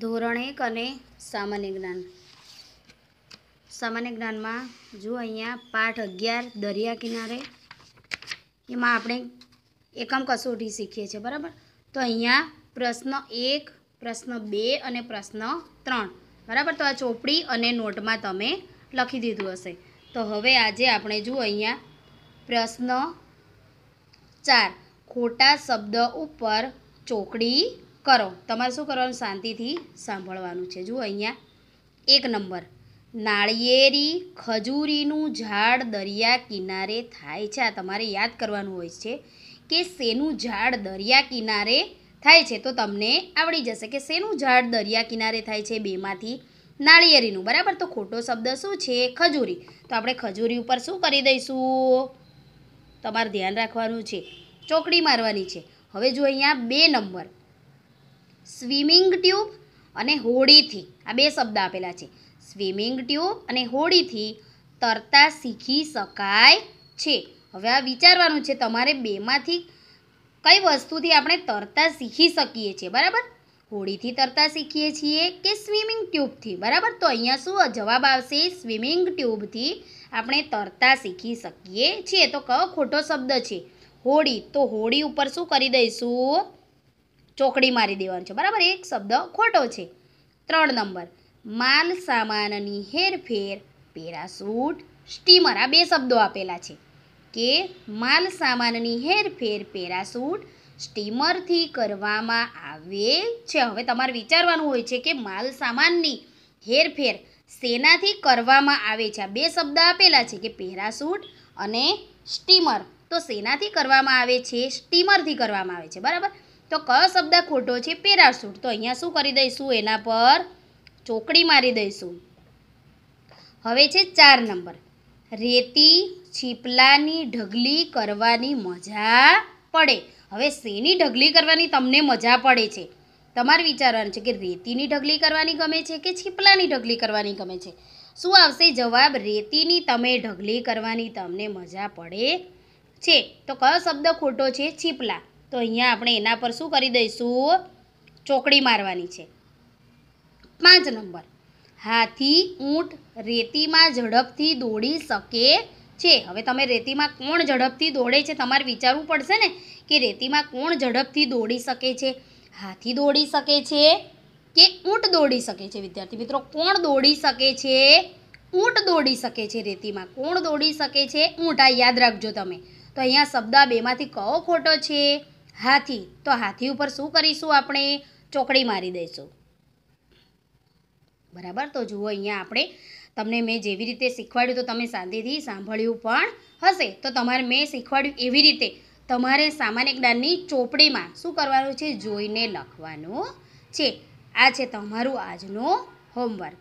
ધોરણ એક અને સામાન્ય જ્ઞાન સામાન્ય જ્ઞાનમાં જો અહીંયા પાઠ અગિયાર દરિયા કિનારે એમાં આપણે એકમ કસોટી શીખીએ છીએ બરાબર તો અહીંયા પ્રશ્ન એક પ્રશ્ન બે અને પ્રશ્ન ત્રણ બરાબર તો આ ચોપડી અને નોટમાં તમે લખી દીધું હશે તો હવે આજે આપણે જુઓ અહીંયા પ્રશ્ન ચાર ખોટા શબ્દ ઉપર ચોકડી કરો તમારે શું કરવાનું શાંતિથી સાંભળવાનું છે જુઓ અહીંયા એક નંબર નાળિયેરી ખજૂરીનું ઝાડ દરિયા કિનારે થાય છે આ તમારે યાદ કરવાનું હોય છે કે શેનું ઝાડ દરિયા કિનારે થાય છે તો તમને આવડી જશે કે શેનું ઝાડ દરિયા કિનારે થાય છે બેમાંથી નાળિયેરીનું બરાબર તો ખોટો શબ્દ શું છે ખજૂરી તો આપણે ખજૂરી ઉપર શું કરી દઈશું તમારે ધ્યાન રાખવાનું છે ચોકડી મારવાની છે હવે જો અહીંયા બે નંબર સ્વિમિંગ ટ્યુબ અને હોડીથી આ બે શબ્દ આપેલા છે સ્વિમિંગ ટ્યુબ અને હોડીથી તરતા શીખી શકાય છે હવે આ વિચારવાનું છે તમારે બેમાંથી કઈ વસ્તુથી આપણે તરતા શીખી શકીએ છીએ બરાબર હોડીથી તરતા શીખીએ છીએ કે સ્વિમિંગ ટ્યુબથી બરાબર તો અહીંયા શું જવાબ આવશે સ્વિમિંગ ટ્યુબથી આપણે તરતા શીખી શકીએ છીએ તો કયો ખોટો શબ્દ છે હોડી તો હોડી ઉપર શું કરી દઈશું ચોકડી મારી દેવાનું છે બરાબર એક શબ્દ ખોટો છે ત્રણ નંબર માલ સામાનની હેરફેર પેરાસૂટ સ્ટીમર આ બે શબ્દો આપેલા છે કે માલ સામાનની હેરફેર પેરાસૂટ સ્ટીમરથી કરવામાં આવે છે હવે તમારે વિચારવાનું હોય છે કે માલ સામાનની હેરફેર સેનાથી કરવામાં આવે છે આ બે શબ્દ આપેલા છે કે પેરાસૂટ અને સ્ટીમર તો સેનાથી કરવામાં આવે છે સ્ટીમરથી કરવામાં આવે છે બરાબર તો ક શબ્દ ખોટો છે પેરાશૂટ તો અહીંયા શું કરી દઈશું એના પર ચોકડી મારી દઈશું હવે છે ચાર નંબર રેતી છીપલાની ઢગલી કરવાની મજા પડે હવે શેની ઢગલી કરવાની તમને મજા પડે છે તમારે વિચારવાનું છે કે રેતીની ઢગલી કરવાની ગમે છે કે છીપલાની ઢગલી કરવાની ગમે છે શું આવશે જવાબ રેતીની તમે ઢગલી કરવાની તમને મજા પડે છે તો કયો શબ્દ ખોટો છે છીપલા તો અહીંયા આપણે એના પર શું કરી દઈશું ચોકડી મારવાની છે પાંચ નંબર હાથી ઊંટ રેતીમાં ઝડપથી દોડી શકે છે હવે તમે રેતીમાં કોણ ઝડપથી દોડે છે તમારે વિચારવું પડશે ને કે રેતીમાં કોણ ઝડપથી દોડી શકે છે હાથી દોડી શકે છે કે ઊંટ દોડી શકે છે વિદ્યાર્થી મિત્રો કોણ દોડી શકે છે ઊંટ દોડી શકે છે રેતીમાં કોણ દોડી શકે છે ઊંટ યાદ રાખજો તમે તો અહીંયા શબ્દ બેમાંથી કયો ખોટો છે હાથી તો હાથી ઉપર શું કરીશું આપણે ચોકડી મારી દઈશું બરાબર તો જુઓ અહીંયા આપણે તમને મેં જેવી રીતે શીખવાડ્યું તો તમે શાંતિથી સાંભળ્યું પણ હશે તો તમારે મેં શીખવાડ્યું એવી રીતે તમારે સામાન્ય જ્ઞાનની ચોપડીમાં શું કરવાનું છે જોઈને લખવાનું છે આ છે તમારું આજનો હોમવર્ક